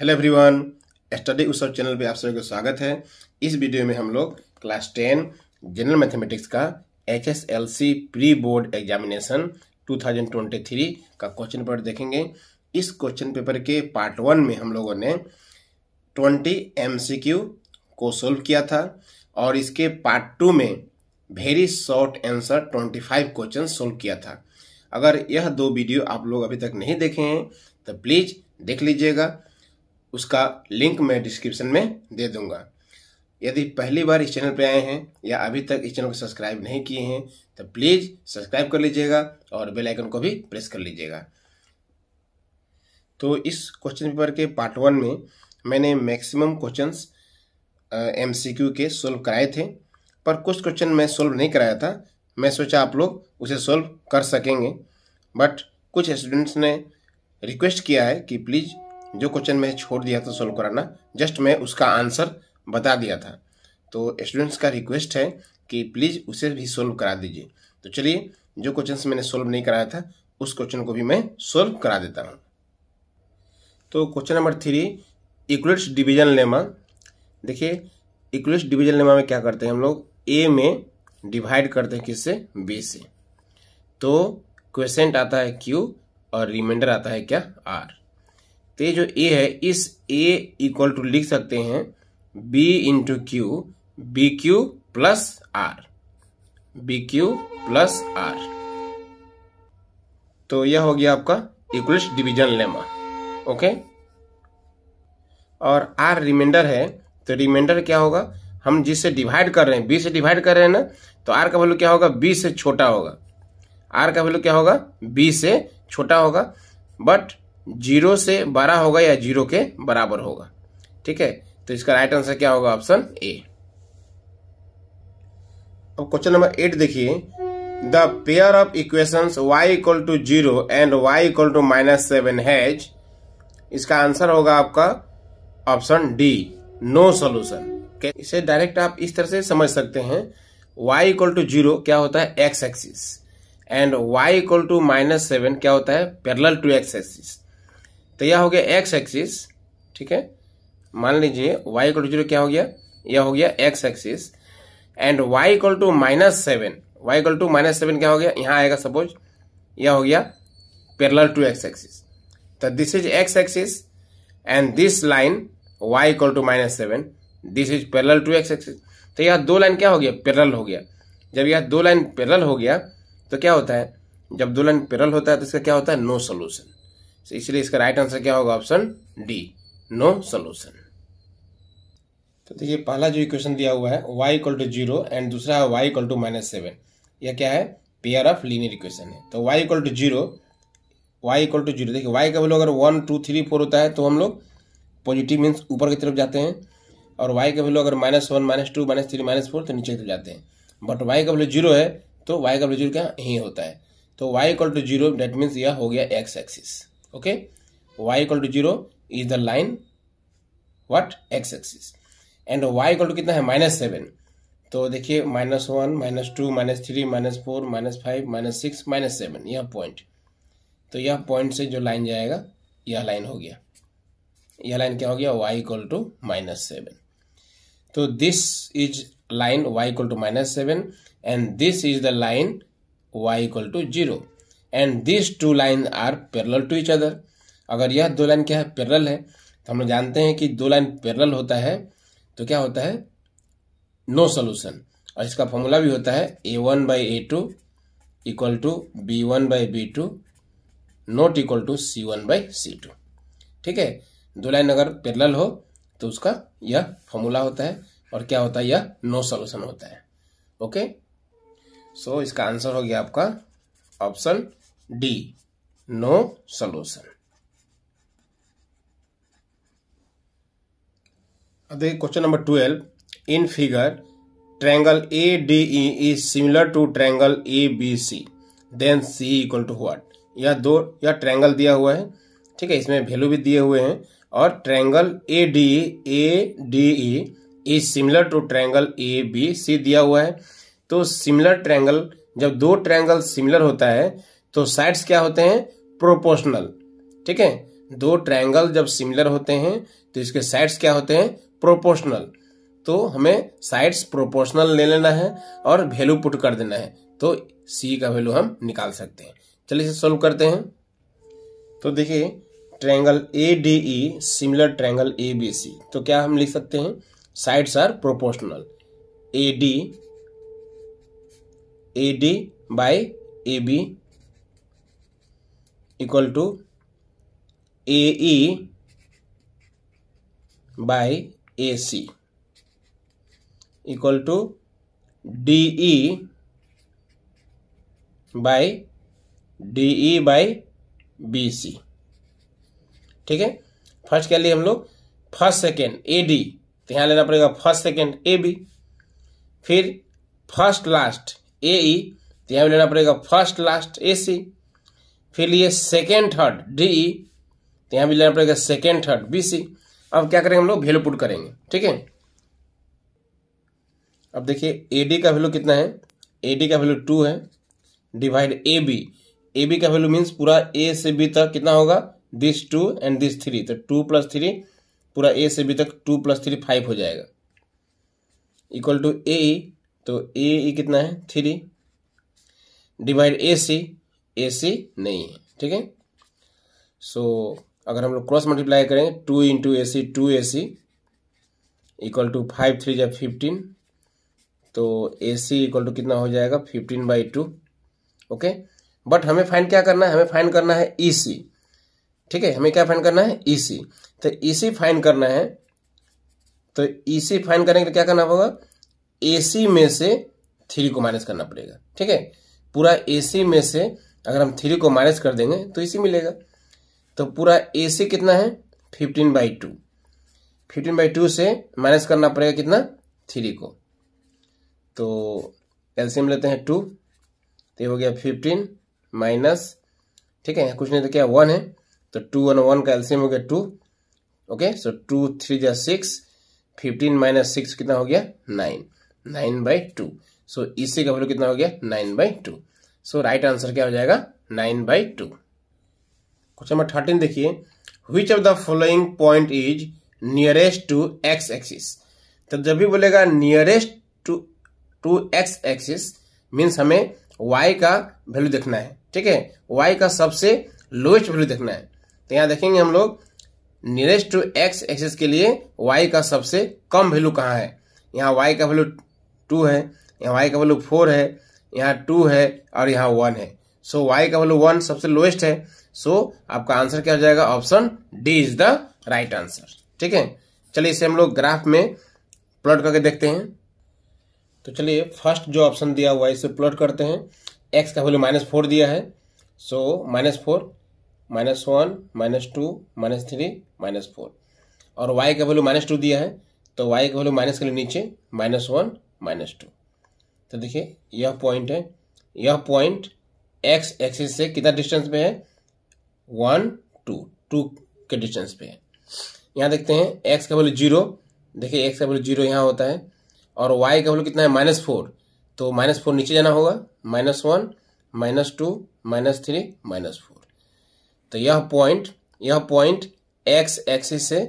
Hello everyone study उस channel पे आप सभी का स्वागत है इस वीडियो में हम लोग क्लास टेन जनरल मैथमेटिक्स का H S L C pre board examination 2023 का क्वेश्चन पेपर देखेंगे इस क्वेश्चन पेपर के पार्ट वन में हम लोगों ने 20 एम सी क्यू को सोल्व किया था और इसके पार्ट टू में very short answer five question solve किया था अगर यह दो वीडियो आप लोग अभी तक नहीं देखे हैं तो प्लीज़ देख लीजिएगा उसका लिंक मैं डिस्क्रिप्शन में दे दूंगा यदि पहली बार इस चैनल पर आए हैं या अभी तक इस चैनल को सब्सक्राइब नहीं किए हैं तो प्लीज़ सब्सक्राइब कर लीजिएगा और बेल आइकन को भी प्रेस कर लीजिएगा तो इस क्वेश्चन पेपर के पार्ट वन में मैंने मैक्सिमम क्वेश्चंस एमसीक्यू के सोल्व कराए थे पर कुछ क्वेश्चन मैं सोल्व नहीं कराया था मैं सोचा आप लोग उसे सोल्व कर सकेंगे बट कुछ स्टूडेंट्स ने रिक्वेस्ट किया है कि प्लीज़ जो क्वेश्चन मैं छोड़ दिया था सोल्व कराना जस्ट मैं उसका आंसर बता दिया था तो स्टूडेंट्स का रिक्वेस्ट है कि प्लीज़ उसे भी सोल्व करा दीजिए तो चलिए जो क्वेश्चन मैंने सोल्व नहीं कराया था उस क्वेश्चन को भी मैं सोल्व करा देता हूँ तो question number three Euclid's division lemma देखिए इक्वलिट्स डिवीजन लेमा में क्या करते हैं हम लोग ए में डिवाइड करते हैं किससे बी से तो क्वेश्चन आता है क्यू और रिमाइंडर आता है क्या आर तो ये जो ए है इस ए इक्वल टू लिख सकते हैं B into Q B Q plus R B Q plus R तो यह हो गया आपका इक्वलिश डिवीजन लेमा ओके और आर रिमाइंडर है तो रिमाइंडर क्या होगा हम जिससे डिवाइड कर रहे हैं बी से डिवाइड कर रहे हैं ना तो आर का वैल्यू क्या होगा बी से छोटा होगा आर का वैल्यू क्या होगा बी से छोटा होगा बट जीरो से बारह होगा या जीरो के बराबर होगा ठीक है तो इसका राइट आंसर क्या होगा ऑप्शन ए अब क्वेश्चन नंबर एट देखिए the pair of equation Y equal to zero and Y equal to minus seven has इसका आंसर होगा आपका ऑप्शन डी नो सोल्यूशन इसे डायरेक्ट आप इस तरह से समझ सकते हैं y इक्वल टू जीरो क्या होता है X axis and y equal to minus seven क्या होता है पैरल टू एक्स एक्सिस तो यह हो गया एक्स एक्सिस ठीक है मान लीजिए वाई इक्वल टू जीरो क्या हो गया यह हो गया X axis and Y equal to minus seven Y equal to minus seven क्या हो गया यहाँ आएगा सपोज यह हो गया पेरल टू एक्स एक्सिस तो this is X axis and this line Y equal to minus seven this is parallel to X axis तो यह दो लाइन क्या हो गया पेरल हो गया जब यह दो लाइन पेरल हो गया तो क्या होता है जब दो लाइन पेरल होता है तो इसका क्या होता है नो सोल्यूशन इसलिए इसका राइट आंसर क्या होगा ऑप्शन डी नो सोल्यूशन तो देखिए पहला जो इक्वेशन दिया हुआ है Y equal to zero and दूसरा है Y equal to minus seven यह क्या है पेयर ऑफ लीनियर इक्वेशन है तो Y equal to zero Y equal to zero देखिए वाई का वैल्यू अगर वन टू थ्री फोर होता है तो हम लोग पॉजिटिव मीन्स ऊपर की तरफ जाते हैं और वाई का वैल्यू अगर minus one minus two minus three minus four तो नीचे की तरफ जाते हैं बट वाई का वैल्यू जीरो है तो वाई का वैल्यू क्या यही होता है तो Y equal to zero that means यह हो गया X axis okay y equal to zero is the line what X axis and y equal to कितना है माइनस सेवन तो देखिए minus one minus two minus three minus four minus five minus six minus seven यह point तो यह point से जो line जाएगा यह लाइन हो गया यह लाइन क्या हो गया Y equal to minus seven तो this is line y equal to minus seven and this is the line Y equal to zero and this two line are parallel to each other अगर यह दो line क्या है parallel है तो हम लोग जानते हैं कि दो लाइन पैरल होता है तो क्या होता है नो no सोल्यूशन और इसका फॉर्मूला भी होता है A one by A two equal to B one by B two not equal to C one by C two ठीक है दो लाइन अगर पैरल हो तो उसका यह फॉर्मूला होता है और क्या होता है यह नो सोल्यूशन होता है ओके सो so, इसका आंसर हो गया आपका ऑप्शन डी नो सोल्यूशन देखिए question number twelve in figure triangle A D E is similar to triangle A B C then C equal to what यह दो यह ट्रैंगल दिया हुआ है ठीक है इसमें वैल्यू भी दिए हुए हैं और triangle A D A D E is similar to triangle A B C दिया हुआ है तो सिमिलर ट्रैंगल जब दो ट्रैंगल सिमिलर होता है तो साइड्स क्या होते हैं प्रोपोर्शनल ठीक है दो ट्रायंगल जब सिमिलर होते हैं तो इसके साइड्स क्या होते हैं प्रोपोर्शनल तो हमें साइड्स प्रोपोर्शनल ले लेना है और वैल्यू पुट कर देना है तो सी का वैल्यू हम निकाल सकते हैं चलिए इसे सोल्व करते हैं तो देखिए triangle A D E similar triangle A B C तो क्या हम लिख सकते हैं sides are proportional A D A D by A B equal to AE by AC equal to DE by DE by BC ठीक है first क्या लिए हम लोग फर्स्ट सेकेंड ए डी तो यहां लेना पड़ेगा फर्स्ट सेकेंड ए बी फिर फर्स्ट लास्ट ए ई तो यहां लेना पड़ेगा फर्स्ट लास्ट ए सी फिर लिए सेकेंड थर्ड डी तो यहां भी लेना पड़ेगा सेकेंड थर्ड बी सी अब क्या करेंगे हम लोग वैल्यू पुट करेंगे ठीक है अब देखिए ए डी का वैल्यू कितना है ए डी का वैल्यू टू है divide A B A B का वैल्यू मीन्स पूरा ए से बी तक कितना होगा this two and this three तो टू प्लस थ्री पूरा ए से बी तक टू प्लस थ्री फाइव हो जाएगा इक्वल टू ए तो ए e कितना है थ्री डिवाइड ए सी ए से नहीं है ठीक है सो अगर हम लोग क्रॉस मल्टीप्लाई करें two into A C two A C equal to five three या फिफ्टीन तो ए सी इक्वल टू कितना हो जाएगा fifteen by two okay but हमें फाइंड क्या करना है हमें फाइंड करना है ई e सी ठीक है हमें क्या फाइंड करना है ई e सी तो ई सी फाइंड करना है तो ई सी फाइंड करने के लिए क्या करना होगा ए सी में से थ्री को माइनस करना पड़ेगा ठीक है पूरा ए सी में से अगर हम थ्री को माइनस कर देंगे तो इसी मिलेगा तो पूरा ए सी कितना है fifteen by two fifteen by two से माइनस करना पड़ेगा कितना थ्री को तो एलसीएम लेते हैं टू तो ये हो गया फिफ्टीन माइनस ठीक है कुछ नहीं तो क्या वन है तो टू वन वन का एलसीएम हो गया two okay so two three जा सिक्स फिफ्टीन माइनस सिक्स कितना हो गया nine nine by two so इसी का वैल्यू कितना हो गया nine by two so right answer क्या हो जाएगा nine by two question number thirteen देखिए which of the following point is nearest to X axis तो जब भी बोलेगा nearest to to X axis means हमें y का वैल्यू देखना है ठीक है y का सबसे लोएस्ट वैल्यू देखना है तो यहाँ देखेंगे हम लोग नियरेस्ट टू एक्स एक्सिस के लिए y का सबसे कम वैल्यू कहाँ है यहाँ y का वैल्यू टू है यहाँ y का वैल्यू फोर है यहाँ टू है और यहाँ वन है सो so, y का वैल्यू वन सबसे लोएस्ट है सो so, आपका आंसर क्या हो जाएगा option D is the right answer ठीक है चलिए इसे हम लोग ग्राफ में प्लॉट करके देखते हैं तो चलिए फर्स्ट जो ऑप्शन दिया हुआ है इसे प्लॉट करते हैं एक्स का वैल्यू माइनस फोर दिया है so minus four minus one minus two minus three minus four और वाई का वैल्यू माइनस टू दिया है तो वाई का वैल्यू माइनस के लिए नीचे माइनस वन माइनस टू तो देखिए यह पॉइंट है यह पॉइंट एक्स एक्सिस से कितना डिस्टेंस पे है वन टू टू के डिस्टेंस पे है यहाँ देखते हैं एक्स का वैल्यू जीरो देखिए एक्स का वैल्यू जीरो यहाँ होता है और वाई का वैल्यू कितना है माइनस फोर तो माइनस फोर नीचे जाना होगा minus one minus two minus three minus four तो यह पॉइंट यह पॉइंट एक्स एक्सिस से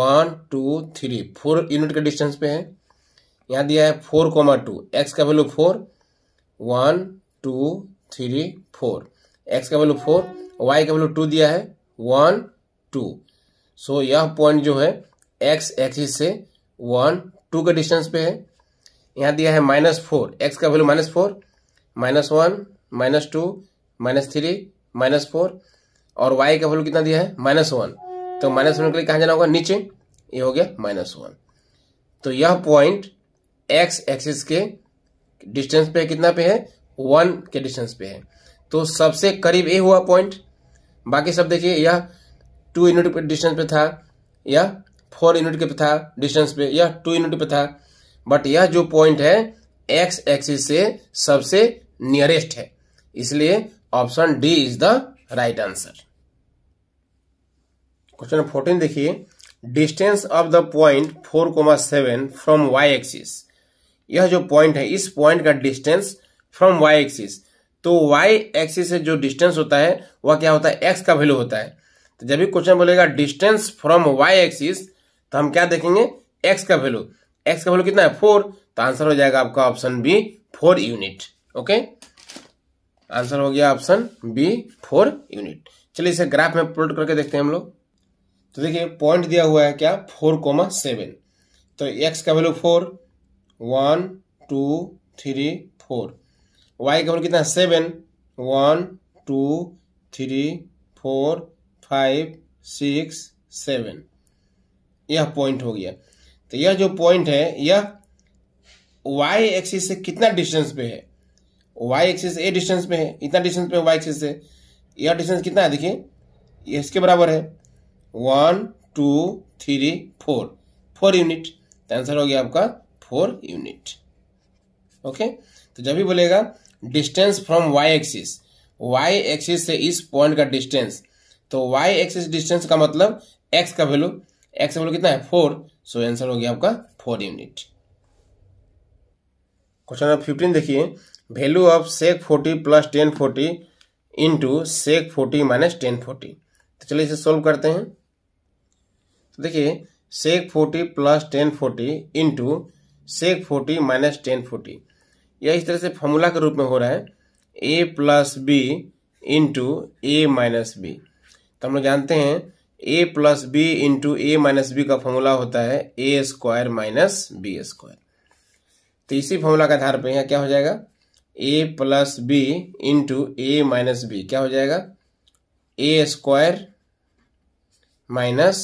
one two three four unit के डिस्टेंस पे है यहाँ दिया है फोर कोमा टू एक्स का value four one two three four X का वैल्यू फोर वाई का वैल्यू टू दिया है वन टू सो यह पॉइंट जो है एक्स एक्सिस से वन टू के डिस्टेंस पे है यहाँ दिया है माइनस फोर एक्स का value minus four minus one minus two minus three minus four और वाई का वैल्यू कितना दिया है माइनस वन तो माइनस वन के लिए कहाँ जाना होगा नीचे ये हो गया माइनस वन तो यह पॉइंट एक्स एक्सिस के डिस्टेंस पे कितना पे है वन के डिस्टेंस पे है तो सबसे करीब ए हुआ पॉइंट बाकी सब देखिए यह टू यूनिट पे डिस्टेंस पे था यह फोर यूनिट के पे था डिस्टेंस पे या टू यूनिट पे था बट यह जो पॉइंट है एक्स एक्सिस से सबसे नियरेस्ट है इसलिए option D is the right answer question fourteen देखिए distance of the point four comma seven from Y axis यह जो पॉइंट है इस पॉइंट का डिस्टेंस फ्रॉम वाई एक्सिस तो वाई एक्सिस से जो डिस्टेंस होता है वह क्या होता है एक्स का वैल्यू होता है तो जब भी क्वेश्चन बोलेगा डिस्टेंस फ्रॉम वाई एक्सिस तो हम क्या देखेंगे एक्स का वैल्यू एक्स का वैल्यू कितना है फोर तो आंसर हो जाएगा आपका option B four unit okay answer हो गया ऑप्शन बी फोर यूनिट चलिए इसे ग्राफ में प्लॉट करके देखते हैं हम लोग तो देखिए पॉइंट दिया हुआ है क्या फोर कोमा सेवन तो एक्स का value four one two three four Y का वैल्यू कितना है seven one two three four five six seven यह पॉइंट हो गया तो यह जो पॉइंट है यह वाई एक्सिस से कितना डिस्टेंस पे है वाई एक्सिस ए डिस्टेंस पे है इतना डिस्टेंस पे वाई एक्सिस से यह डिस्टेंस कितना है देखिए इसके बराबर है one two three four four unit answer हो गया आपका फोर यूनिट ओके तो जब भी बोलेगा distance from Y axis Y axis से इस पॉइंट का डिस्टेंस तो वाई एक्सिस डिस्टेंस का मतलब एक्स का वैल्यू एक्स का वैल्यू कितना है फोर सो आंसर हो गया आपका four unit question number fifteen देखिए value of sec forty plus tan forty into sec forty minus tan forty तो चलिए इसे सोल्व करते हैं तो देखिए sec forty plus tan forty into sec forty minus tan forty यह इस तरह से फॉर्मूला के रूप में हो रहा है A plus B into A minus B तो हम लोग जानते हैं A plus B into A minus B का फॉर्मूला होता है A square minus B square तो इसी फॉर्मूला के आधार पर यहाँ क्या हो जाएगा A plus B into A minus B क्या हो जाएगा A square minus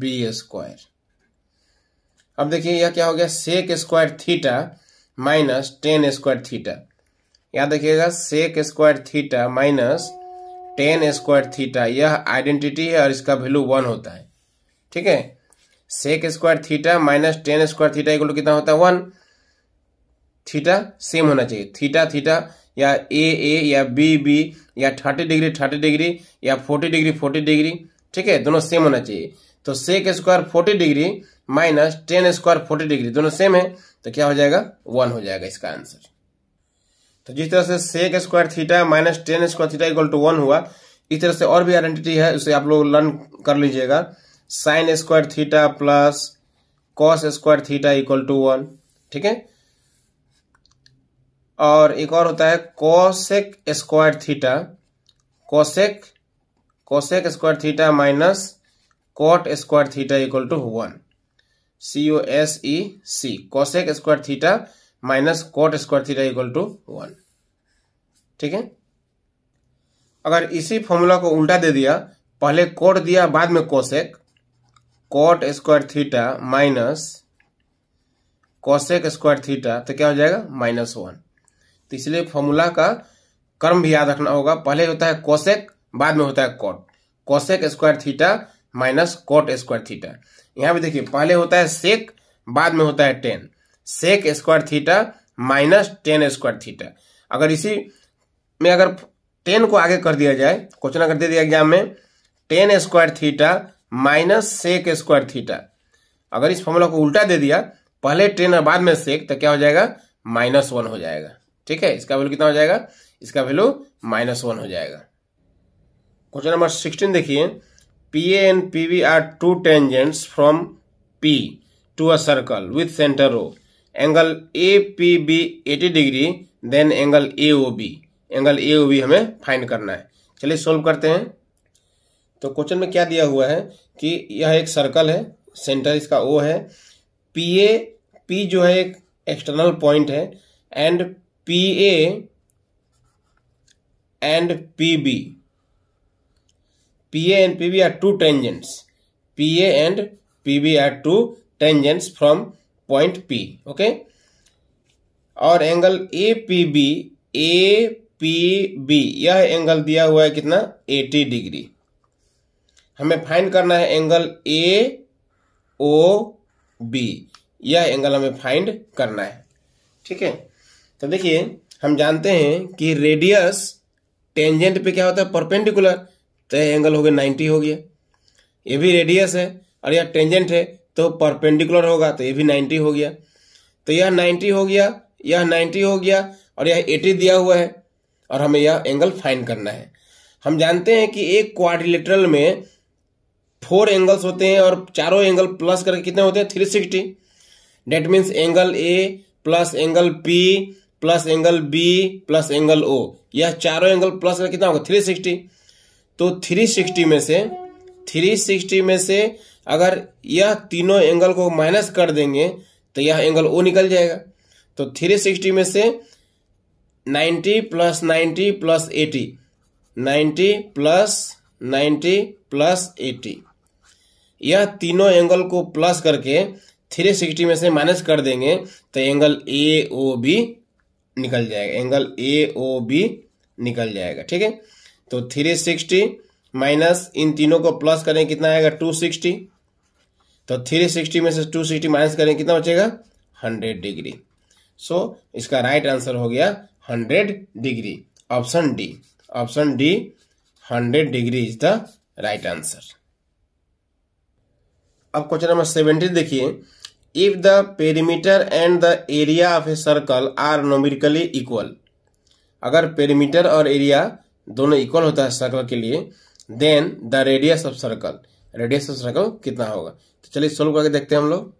B square अब देखिए यह क्या हो गया sec square theta minus tan square theta यहाँ देखिएगा sec square theta minus tan square theta यह आइडेंटिटी है और इसका वैल्यू वन होता है ठीक है sec square theta minus tan square theta equal कितना होता है वन थीटा सेम होना चाहिए थीटा थीटा या ए ए या बी बी या थर्टी डिग्री थर्टी डिग्री या फोर्टी डिग्री फोर्टी डिग्री ठीक है दोनों सेम होना चाहिए तो sec square forty degree minus tan square forty degree दोनों सेम है तो क्या हो जाएगा वन हो जाएगा इसका आंसर तो जिस तरह से sec square theta minus tan square theta equal to one हुआ इस तरह से और भी आइडेंटिटी है उसे आप लोग लर्न कर लीजिएगा sine square theta plus cos square theta equal to one ठीक है और एक और होता है cosec square theta cosec cosec square theta minus cot square theta equal to one C O S E C cosec square theta minus cot square theta equal to one ठीक है अगर इसी फॉर्मूला को उल्टा दे दिया पहले कोट दिया बाद में cosec cot square theta minus cosec square theta तो क्या हो जाएगा माइनस वन तो इसलिए फॉर्मूला का क्रम भी याद रखना होगा पहले होता है कोसेक बाद में होता है cot cosec square theta minus cot square theta यहां पर देखिए पहले होता है सेक बाद में होता है tan sec square theta minus tan square theta अगर इसी में अगर टेन को आगे कर दिया जाए क्वेश्चन अगर दे दिया एग्जाम में tan square theta minus sec square theta अगर इस फॉर्मूला को उल्टा दे दिया पहले टेन और बाद में सेक तो क्या हो जाएगा माइनस वन हो जाएगा ठीक है इसका वैल्यू कितना हो जाएगा इसका वैल्यू माइनस वन हो जाएगा क्वेश्चन नंबर सिक्सटीन देखिए PA and B are two tangents from P to a circle with center O. Angle APB 80 degree, then angle AOB. Angle A O B हमें find करना है चलिए solve करते हैं तो क्वेश्चन में क्या दिया हुआ है कि यह एक सर्कल है सेंटर इसका ओ है पी ए पी जो है एक एक्सटर्नल पॉइंट है and P A and P B PA and PB are two tangents. PA and PB are two tangents from point P. Okay. और angle A P B A P B यह angle दिया हुआ है कितना 80 degree हमें find करना है angle A O B यह एंगल हमें फाइंड करना है ठीक है तो देखिए हम जानते हैं कि रेडियस टेंजेंट पे क्या होता है परपेंडिकुलर तो ये एंगल हो गया नाइन्टी हो गया ये भी रेडियस है और यह टेंजेंट है तो परपेंडिकुलर होगा तो ये भी नाइन्टी हो गया तो यह नाइन्टी हो गया यह नाइन्टी हो गया और यह एटी दिया हुआ है और हमें यह एंगल फाइन करना है हम जानते हैं कि एक क्वाड्रिलेटरल में फोर एंगल्स होते हैं और चारों एंगल प्लस करके कितने होते हैं three sixty that means angle A plus angle P plus angle B plus angle O यह चारों एंगल प्लस करके कितना होगा थ्री सिक्सटी तो 360 में से 360 में से अगर यह तीनों एंगल को माइनस कर देंगे तो यह एंगल ओ निकल जाएगा तो 360 में से 90 plus ninety plus eighty ninety plus ninety plus eighty यह तीनों एंगल को प्लस करके 360 में से माइनस कर देंगे तो एंगल ए ओ बी निकल जाएगा एंगल ए ओ बी निकल जाएगा ठीक है तो थ्री सिक्सटी माइनस इन तीनों को प्लस करें कितना आएगा टू सिक्सटी तो थ्री सिक्सटी में से टू सिक्सटी माइनस करें कितना बचेगा हंड्रेड डिग्री सो so, इसका राइट right आंसर हो गया hundred degree option D option D hundred degree is the right answer अब क्वेश्चन नंबर सेवेंटी देखिए if the perimeter and the area of a circle are numerically equal अगर perimeter और area दोनों equal होता है circle के लिए then the radius of circle radius of circle कितना होगा तो चलिए सोल्व करके देखते हैं हम लोग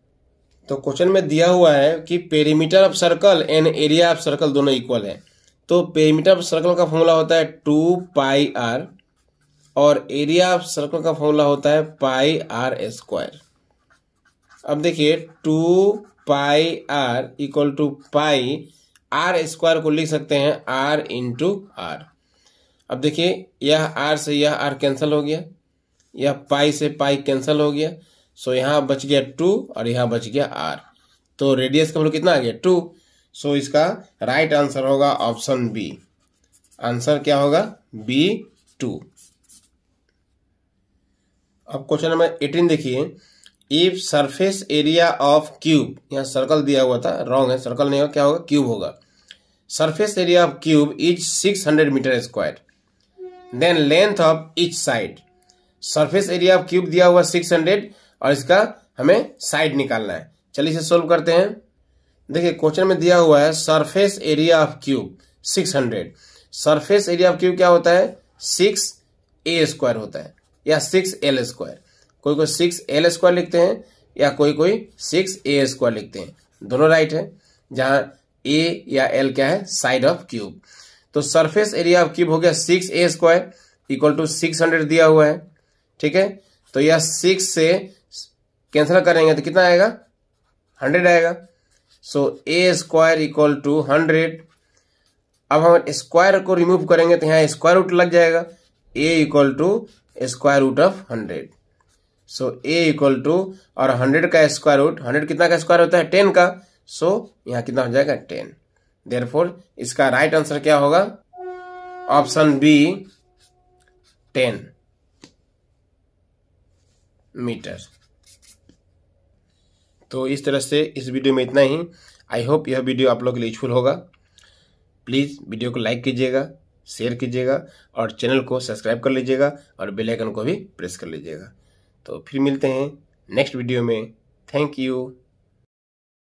तो क्वेश्चन में दिया हुआ है कि perimeter of circle and area of circle दोनों इक्वल है तो पेरीमीटर ऑफ सर्कल का फॉर्मूला होता है टू पाई आर और एरिया ऑफ सर्कल का फॉर्मूला होता है पाई आर स्क्वायर अब देखिए two pi R equal to pi R square को लिख सकते हैं आर इंटू आर अब देखिए यह आर से यह आर कैंसिल हो गया यह पाई से पाई कैंसिल हो गया सो यहाँ बच गया टू और यहाँ बच गया आर तो रेडियस का वैल्यू मतलब कितना आ गया टू सो इसका राइट आंसर होगा ऑप्शन बी आंसर क्या होगा बी टू अब क्वेश्चन नंबर एटीन देखिए if surface area of cube यहाँ सर्कल दिया हुआ था रॉन्ग है सर्कल नहीं होगा क्या होगा क्यूब होगा surface area of cube is six hundred metre square then length of each side surface area of cube दिया हुआ सिक्स हंड्रेड और इसका हमें साइड निकालना है चलिए इसे सोल्व करते हैं देखिए क्वेश्चन में दिया हुआ है surface area of cube six hundred surface area of cube क्या होता है सिक्स ए स्क्वायर होता है या सिक्स एल स्क्वायर कोई कोई सिक्स एल स्क्वायर लिखते हैं या कोई कोई सिक्स ए स्क्वायर लिखते हैं दोनों राइट है जहां ए या एल क्या है साइड ऑफ क्यूब तो सरफेस एरिया अब क्यूब हो गया six A square equal to six hundred दिया हुआ है ठीक है तो यह सिक्स से कैंसिल करेंगे तो कितना आएगा हंड्रेड आएगा so A square equal to hundred अब हम स्क्वायर को रिमूव करेंगे तो यहां स्क्वायर रूट लग जाएगा A equal to square root of hundred so A equal to और हंड्रेड का स्क्वायर रूट हंड्रेड कितना का स्क्वायर होता है टेन का सो so, यहां कितना हो जाएगा टेन देयरफॉर इसका राइट आंसर क्या होगा ऑप्शन बी टेन मीटर तो इस तरह से इस वीडियो में इतना ही आई होप यह वीडियो आप लोग के लिए यूजफुल होगा प्लीज़ वीडियो को लाइक कीजिएगा शेयर कीजिएगा और चैनल को सब्सक्राइब कर लीजिएगा और बेल आइकन को भी प्रेस कर लीजिएगा तो फिर मिलते हैं नेक्स्ट वीडियो में थैंक यू